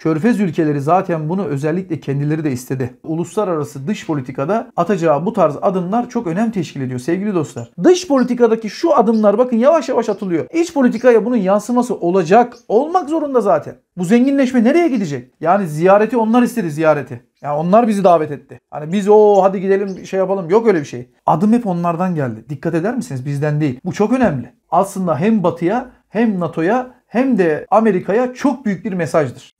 Körfez ülkeleri zaten bunu özellikle kendileri de istedi. Uluslararası dış politikada atacağı bu tarz adımlar çok önem teşkil ediyor sevgili dostlar. Dış politikadaki şu adımlar bakın yavaş yavaş atılıyor. İç politikaya bunun yansıması olacak. Olmak zorunda zaten. Bu zenginleşme nereye gidecek? Yani ziyareti onlar istedi ziyareti. Yani onlar bizi davet etti. Hani biz o hadi gidelim şey yapalım yok öyle bir şey. Adım hep onlardan geldi. Dikkat eder misiniz? Bizden değil. Bu çok önemli. Aslında hem Batı'ya hem NATO'ya hem de Amerika'ya çok büyük bir mesajdır.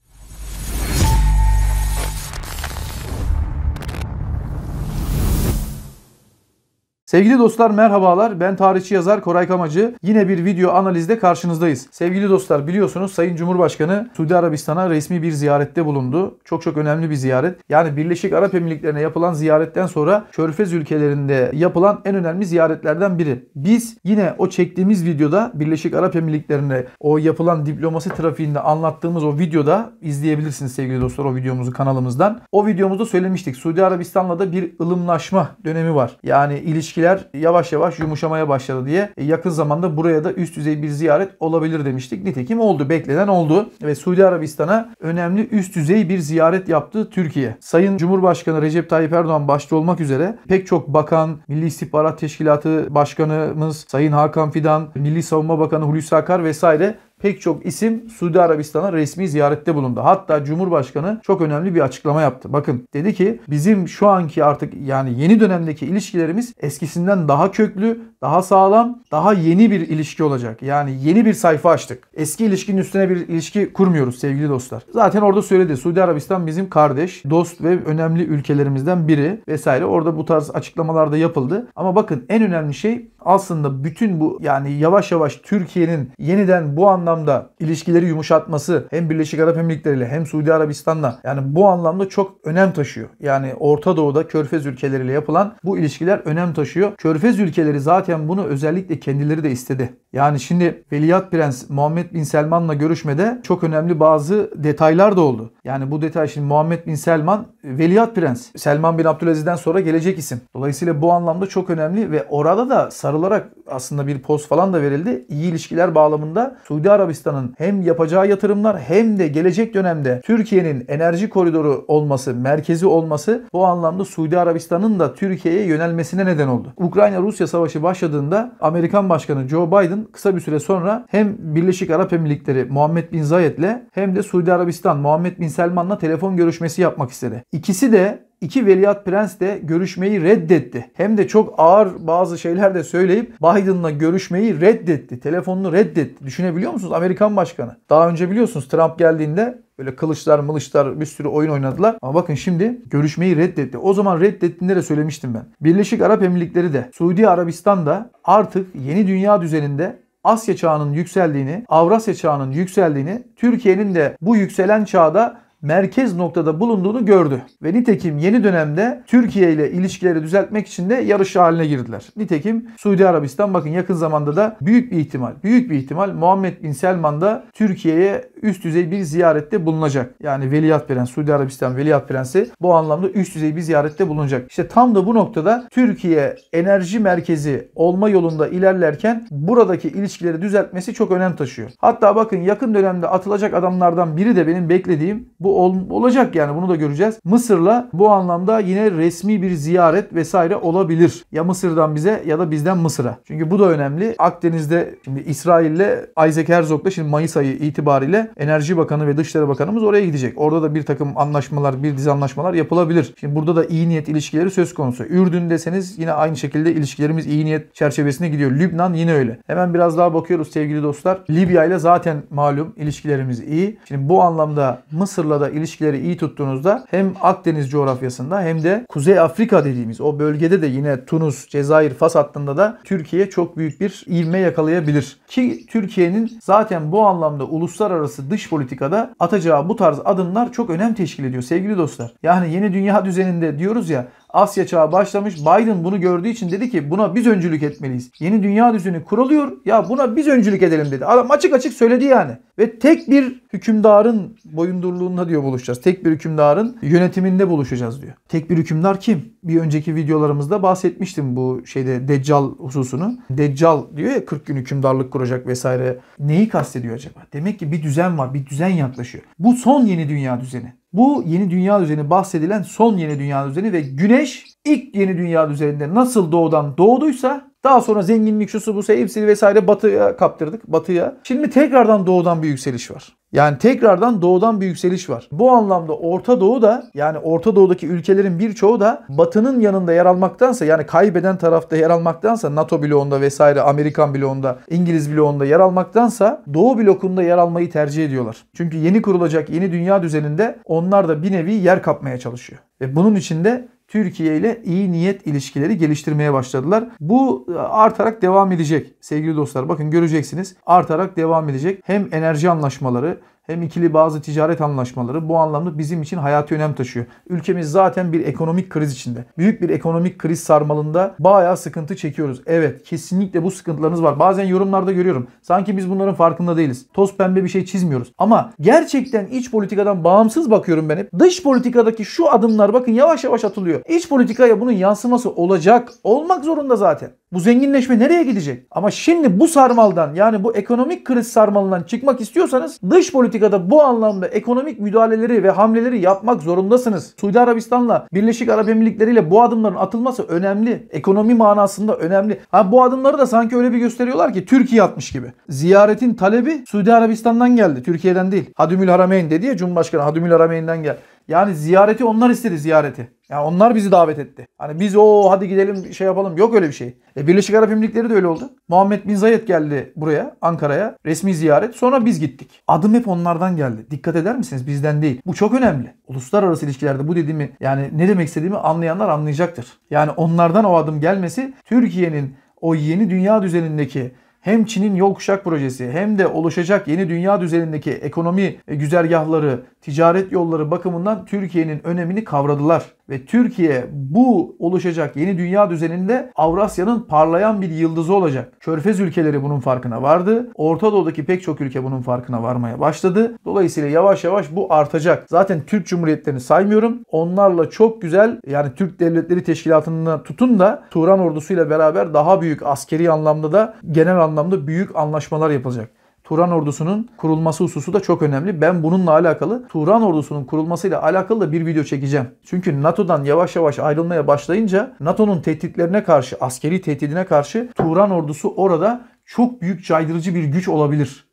Sevgili dostlar merhabalar. Ben tarihçi yazar Koray Kamacı. Yine bir video analizde karşınızdayız. Sevgili dostlar biliyorsunuz Sayın Cumhurbaşkanı Suudi Arabistan'a resmi bir ziyarette bulundu. Çok çok önemli bir ziyaret. Yani Birleşik Arap Emirlikleri'ne yapılan ziyaretten sonra Körfez ülkelerinde yapılan en önemli ziyaretlerden biri. Biz yine o çektiğimiz videoda Birleşik Arap Emirlikleri'ne o yapılan diplomasi trafiğinde anlattığımız o videoda izleyebilirsiniz sevgili dostlar o videomuzu kanalımızdan. O videomuzda söylemiştik. Suudi Arabistan'la da bir ılımlaşma dönemi var. Yani ilişki etkiler yavaş yavaş yumuşamaya başladı diye e, yakın zamanda buraya da üst düzey bir ziyaret olabilir demiştik. Nitekim oldu. Beklenen oldu. Ve Suudi Arabistan'a önemli üst düzey bir ziyaret yaptı Türkiye. Sayın Cumhurbaşkanı Recep Tayyip Erdoğan başta olmak üzere pek çok bakan, Milli İstihbarat Teşkilatı Başkanımız Sayın Hakan Fidan, Milli Savunma Bakanı Hulusi Akar vesaire pek çok isim Suudi Arabistan'a resmi ziyarette bulundu. Hatta Cumhurbaşkanı çok önemli bir açıklama yaptı. Bakın dedi ki bizim şu anki artık yani yeni dönemdeki ilişkilerimiz eskisinden daha köklü, daha sağlam, daha yeni bir ilişki olacak. Yani yeni bir sayfa açtık. Eski ilişkinin üstüne bir ilişki kurmuyoruz sevgili dostlar. Zaten orada söyledi. Suudi Arabistan bizim kardeş, dost ve önemli ülkelerimizden biri vesaire. Orada bu tarz açıklamalar da yapıldı. Ama bakın en önemli şey aslında bütün bu yani yavaş yavaş Türkiye'nin yeniden bu anlamda ilişkileri yumuşatması hem Birleşik Arap Emirlikleri ile hem Suudi Arabistan'la yani bu anlamda çok önem taşıyor. Yani Orta Doğu'da Körfez ülkeleriyle yapılan bu ilişkiler önem taşıyor. Körfez ülkeleri zaten bunu özellikle kendileri de istedi. Yani şimdi Veliaht Prens Muhammed Bin Selman'la görüşmede çok önemli bazı detaylar da oldu. Yani bu detay şimdi Muhammed Bin Selman Veliaht Prens. Selman Bin Abdülaziz'den sonra gelecek isim. Dolayısıyla bu anlamda çok önemli ve orada da sarılarak aslında bir poz falan da verildi. İyi ilişkiler bağlamında Suudi Arabistan'ın hem yapacağı yatırımlar hem de gelecek dönemde Türkiye'nin enerji koridoru olması, merkezi olması bu anlamda Suudi Arabistan'ın da Türkiye'ye yönelmesine neden oldu. Ukrayna-Rusya savaşı başladığında Amerikan Başkanı Joe Biden kısa bir süre sonra hem Birleşik Arap Emirlikleri Muhammed Bin Zayed'le hem de Suudi Arabistan Muhammed Bin Selman'la telefon görüşmesi yapmak istedi. İkisi de İki veliaht prens de görüşmeyi reddetti. Hem de çok ağır bazı şeyler de söyleyip Biden'la görüşmeyi reddetti. Telefonunu reddetti. Düşünebiliyor musunuz? Amerikan başkanı. Daha önce biliyorsunuz Trump geldiğinde Böyle kılıçlar mılıçlar bir sürü oyun oynadılar. Ama bakın şimdi görüşmeyi reddetti. O zaman reddettiğinde de söylemiştim ben. Birleşik Arap Emirlikleri de Suudi Arabistan da artık yeni dünya düzeninde Asya çağının yükseldiğini, Avrasya çağının yükseldiğini, Türkiye'nin de bu yükselen çağda merkez noktada bulunduğunu gördü. Ve nitekim yeni dönemde Türkiye ile ilişkileri düzeltmek için de yarış haline girdiler. Nitekim Suudi Arabistan bakın yakın zamanda da büyük bir ihtimal, büyük bir ihtimal Muhammed Bin Selman da Türkiye'ye üst düzey bir ziyarette bulunacak. Yani Veliaht Prens, Suudi Arabistan Veliaht Prensi bu anlamda üst düzey bir ziyarette bulunacak. İşte tam da bu noktada Türkiye enerji merkezi olma yolunda ilerlerken buradaki ilişkileri düzeltmesi çok önem taşıyor. Hatta bakın yakın dönemde atılacak adamlardan biri de benim beklediğim bu bu ol, olacak yani bunu da göreceğiz. Mısır'la bu anlamda yine resmi bir ziyaret vesaire olabilir. Ya Mısır'dan bize ya da bizden Mısır'a. Çünkü bu da önemli. Akdeniz'de şimdi İsrail'le Isaac Herzog'la şimdi Mayıs ayı itibariyle Enerji Bakanı ve Dışişleri Bakanımız oraya gidecek. Orada da bir takım anlaşmalar, bir dizi anlaşmalar yapılabilir. Şimdi burada da iyi niyet ilişkileri söz konusu. Ürdün deseniz yine aynı şekilde ilişkilerimiz iyi niyet çerçevesine gidiyor. Lübnan yine öyle. Hemen biraz daha bakıyoruz sevgili dostlar. Libya ile zaten malum ilişkilerimiz iyi. Şimdi bu anlamda Mısır'la coğrafyada ilişkileri iyi tuttuğunuzda hem Akdeniz coğrafyasında hem de Kuzey Afrika dediğimiz o bölgede de yine Tunus, Cezayir, Fas hattında da Türkiye çok büyük bir ivme yakalayabilir. Ki Türkiye'nin zaten bu anlamda uluslararası dış politikada atacağı bu tarz adımlar çok önem teşkil ediyor sevgili dostlar. Yani yeni dünya düzeninde diyoruz ya Asya çağı başlamış. Biden bunu gördüğü için dedi ki buna biz öncülük etmeliyiz. Yeni dünya düzeni kuruluyor. Ya buna biz öncülük edelim dedi. Adam açık açık söyledi yani. Ve tek bir hükümdarın boyundurluğunda diyor buluşacağız. Tek bir hükümdarın yönetiminde buluşacağız diyor. Tek bir hükümdar kim? Bir önceki videolarımızda bahsetmiştim bu şeyde Deccal hususunu. Deccal diyor ya 40 gün hükümdarlık kuracak vesaire. Neyi kastediyor acaba? Demek ki bir düzen var, bir düzen yaklaşıyor. Bu son yeni dünya düzeni. Bu yeni dünya düzeni bahsedilen son yeni dünya düzeni ve güneş ilk yeni dünya düzeninde nasıl doğudan doğduysa daha sonra zenginlik şusu bu hepsini vesaire batıya kaptırdık. Batıya. Şimdi tekrardan doğudan bir yükseliş var. Yani tekrardan doğudan bir yükseliş var. Bu anlamda Orta Doğu da yani Orta Doğu'daki ülkelerin birçoğu da Batı'nın yanında yer almaktansa yani kaybeden tarafta yer almaktansa NATO bloğunda vesaire Amerikan bloğunda İngiliz bloğunda yer almaktansa Doğu blokunda yer almayı tercih ediyorlar. Çünkü yeni kurulacak yeni dünya düzeninde onlar da bir nevi yer kapmaya çalışıyor. Ve bunun için de Türkiye ile iyi niyet ilişkileri geliştirmeye başladılar. Bu e, artarak devam edecek sevgili dostlar. Bakın göreceksiniz artarak devam edecek. Hem enerji anlaşmaları hem ikili bazı ticaret anlaşmaları bu anlamda bizim için hayati önem taşıyor. Ülkemiz zaten bir ekonomik kriz içinde. Büyük bir ekonomik kriz sarmalında bayağı sıkıntı çekiyoruz. Evet kesinlikle bu sıkıntılarınız var. Bazen yorumlarda görüyorum. Sanki biz bunların farkında değiliz. Toz pembe bir şey çizmiyoruz. Ama gerçekten iç politikadan bağımsız bakıyorum ben hep. Dış politikadaki şu adımlar bakın yavaş yavaş atılıyor. İç politikaya bunun yansıması olacak. Olmak zorunda zaten. Bu zenginleşme nereye gidecek? Ama şimdi bu sarmaldan yani bu ekonomik kriz sarmalından çıkmak istiyorsanız dış politikada bu anlamda ekonomik müdahaleleri ve hamleleri yapmak zorundasınız. Suudi Arabistan'la Birleşik Arap Emirlikleri ile bu adımların atılması önemli. Ekonomi manasında önemli. Ha bu adımları da sanki öyle bir gösteriyorlar ki Türkiye atmış gibi. Ziyaretin talebi Suudi Arabistan'dan geldi. Türkiye'den değil. Hadümül Harameyn dedi ya Cumhurbaşkanı Hadümül Harameyn'den geldi. Yani ziyareti onlar istedi ziyareti. Yani onlar bizi davet etti. Hani biz o hadi gidelim şey yapalım. Yok öyle bir şey. E, Birleşik Arap Emirlikleri de öyle oldu. Muhammed Bin Zayed geldi buraya Ankara'ya resmi ziyaret. Sonra biz gittik. Adım hep onlardan geldi. Dikkat eder misiniz? Bizden değil. Bu çok önemli. Uluslararası ilişkilerde bu dediğimi yani ne demek istediğimi anlayanlar anlayacaktır. Yani onlardan o adım gelmesi Türkiye'nin o yeni dünya düzenindeki hem Çin'in yol kuşak projesi hem de oluşacak yeni dünya düzenindeki ekonomi e, güzergahları, ticaret yolları bakımından Türkiye'nin önemini kavradılar. Ve Türkiye bu oluşacak yeni dünya düzeninde Avrasya'nın parlayan bir yıldızı olacak. Körfez ülkeleri bunun farkına vardı. Orta Doğu'daki pek çok ülke bunun farkına varmaya başladı. Dolayısıyla yavaş yavaş bu artacak. Zaten Türk Cumhuriyetlerini saymıyorum. Onlarla çok güzel yani Türk Devletleri Teşkilatı'ndan tutun da Turan ordusuyla beraber daha büyük askeri anlamda da genel anlamda anlamda büyük anlaşmalar yapılacak. Turan ordusunun kurulması hususu da çok önemli. Ben bununla alakalı Turan ordusunun kurulmasıyla alakalı da bir video çekeceğim. Çünkü NATO'dan yavaş yavaş ayrılmaya başlayınca NATO'nun tehditlerine karşı, askeri tehdidine karşı Turan ordusu orada çok büyük caydırıcı bir güç olabilir.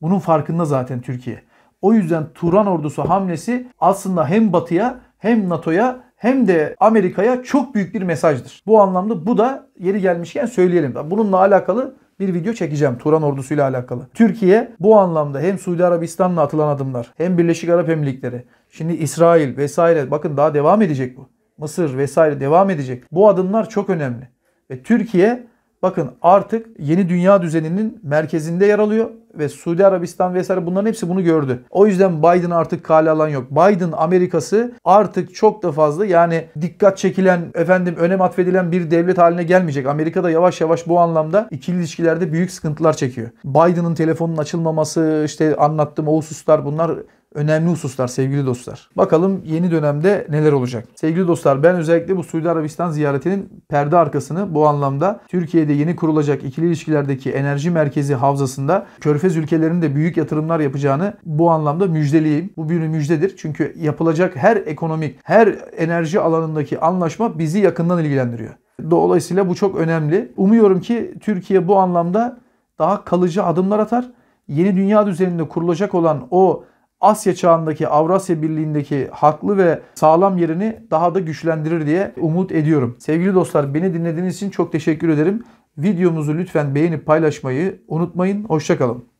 Bunun farkında zaten Türkiye. O yüzden Turan ordusu hamlesi aslında hem Batı'ya hem NATO'ya hem de Amerika'ya çok büyük bir mesajdır. Bu anlamda bu da yeri gelmişken söyleyelim. Bununla alakalı bir video çekeceğim Turan ordusuyla alakalı. Türkiye bu anlamda hem Suudi Arabistan'la atılan adımlar hem Birleşik Arap Emirlikleri şimdi İsrail vesaire bakın daha devam edecek bu. Mısır vesaire devam edecek. Bu adımlar çok önemli. Ve Türkiye bakın artık yeni dünya düzeninin merkezinde yer alıyor ve Suudi Arabistan vesaire bunların hepsi bunu gördü. O yüzden Biden artık kale alan yok. Biden Amerikası artık çok da fazla yani dikkat çekilen efendim önem atfedilen bir devlet haline gelmeyecek. Amerika da yavaş yavaş bu anlamda ikili ilişkilerde büyük sıkıntılar çekiyor. Biden'ın telefonun açılmaması işte anlattığım o hususlar bunlar önemli hususlar sevgili dostlar. Bakalım yeni dönemde neler olacak. Sevgili dostlar ben özellikle bu Suudi Arabistan ziyaretinin perde arkasını bu anlamda Türkiye'de yeni kurulacak ikili ilişkilerdeki enerji merkezi havzasında Körfez ülkelerinde büyük yatırımlar yapacağını bu anlamda müjdeleyeyim. Bu bir müjdedir. Çünkü yapılacak her ekonomik, her enerji alanındaki anlaşma bizi yakından ilgilendiriyor. Dolayısıyla bu çok önemli. Umuyorum ki Türkiye bu anlamda daha kalıcı adımlar atar. Yeni dünya düzeninde kurulacak olan o Asya çağındaki Avrasya Birliği'ndeki haklı ve sağlam yerini daha da güçlendirir diye umut ediyorum. Sevgili dostlar beni dinlediğiniz için çok teşekkür ederim. Videomuzu lütfen beğenip paylaşmayı unutmayın. Hoşçakalın.